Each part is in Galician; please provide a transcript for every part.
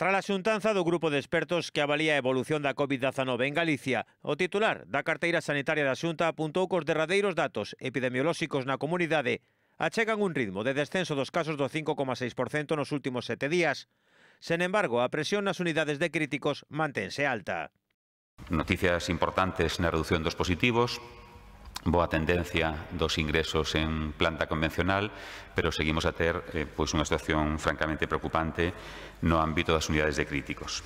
Tras a xuntanza do grupo de expertos que avalía a evolución da COVID-19 en Galicia, o titular da carteira sanitaria da Xunta apuntou cos derradeiros datos epidemiolóxicos na comunidade achegan un ritmo de descenso dos casos do 5,6% nos últimos sete días. Sen embargo, a presión nas unidades de críticos manténse alta. Noticias importantes na reducción dos positivos, boa tendencia dos ingresos en planta convencional, pero seguimos a ter eh, pois unha situación francamente preocupante no ámbito das unidades de críticos.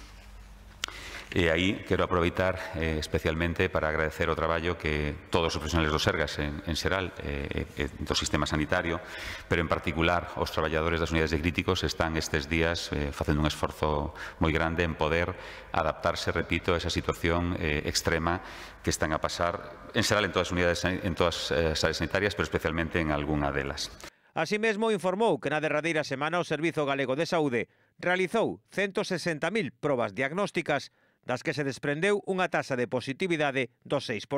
E aí quero aproveitar eh, especialmente para agradecer o traballo que todos os profesionales do Sergas en, en Xeral eh, eh, eh, do sistema sanitario, pero en particular os traballadores das unidades de críticos están estes días eh, facendo un esforzo moi grande en poder adaptarse, repito, a esa situación eh, extrema que están a pasar en Xeral en todas as unidades en todas as áreas sanitarias, pero especialmente en algunha delas. Así mesmo informou que na derradeira semana o Servizo Galego de Saúde realizou 160.000 probas diagnósticas das que se desprendeu unha tasa de positividade do 6%.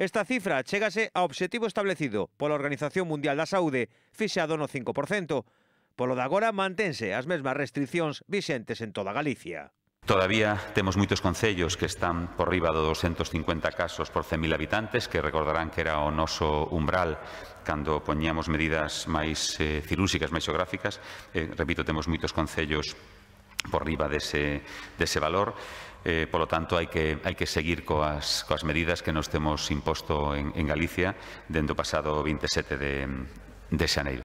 Esta cifra chegase ao obxectivo establecido pola Organización Mundial da Saúde, fixado no 5%. Polo de agora mantense as mesmas restriccións vixentes en toda Galicia. Todavía temos moitos concellos que están por riba do 250 casos por 100.000 habitantes, que recordarán que era o noso umbral cando poñíamos medidas máis eh, máis xeográficas. Eh, repito, temos moitos concellos por riba dese, dese valor. Eh, por lo tanto, hai que, hai que seguir coas, coas medidas que nos temos imposto en, en Galicia dentro pasado 27 de, de xaneiro.